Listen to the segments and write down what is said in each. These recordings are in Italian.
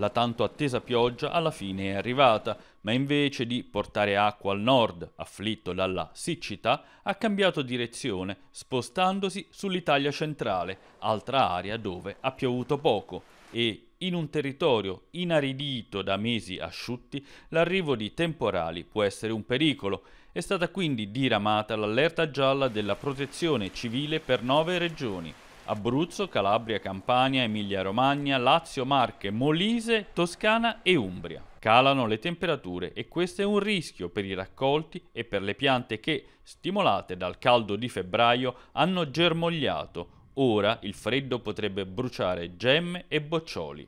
La tanto attesa pioggia alla fine è arrivata, ma invece di portare acqua al nord, afflitto dalla siccità, ha cambiato direzione, spostandosi sull'Italia centrale, altra area dove ha piovuto poco, e in un territorio inaridito da mesi asciutti, l'arrivo di temporali può essere un pericolo. È stata quindi diramata l'allerta gialla della protezione civile per nove regioni. Abruzzo, Calabria, Campania, Emilia-Romagna, Lazio, Marche, Molise, Toscana e Umbria. Calano le temperature e questo è un rischio per i raccolti e per le piante che, stimolate dal caldo di febbraio, hanno germogliato. Ora il freddo potrebbe bruciare gemme e boccioli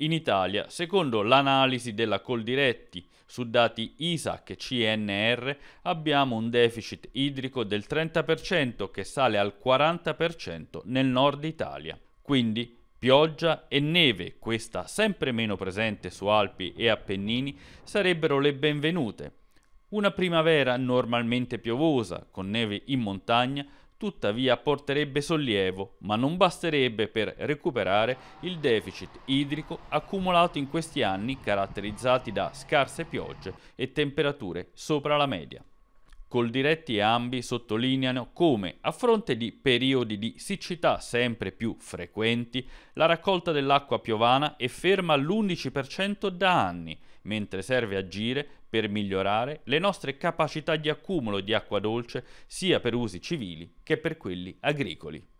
in Italia, secondo l'analisi della Coldiretti su dati ISAC e CNR, abbiamo un deficit idrico del 30% che sale al 40% nel nord Italia. Quindi pioggia e neve, questa sempre meno presente su Alpi e Appennini, sarebbero le benvenute. Una primavera normalmente piovosa, con neve in montagna, tuttavia porterebbe sollievo, ma non basterebbe per recuperare il deficit idrico accumulato in questi anni caratterizzati da scarse piogge e temperature sopra la media. Coldiretti e Ambi sottolineano come, a fronte di periodi di siccità sempre più frequenti, la raccolta dell'acqua piovana è ferma all'11% da anni, mentre serve agire per migliorare le nostre capacità di accumulo di acqua dolce sia per usi civili che per quelli agricoli.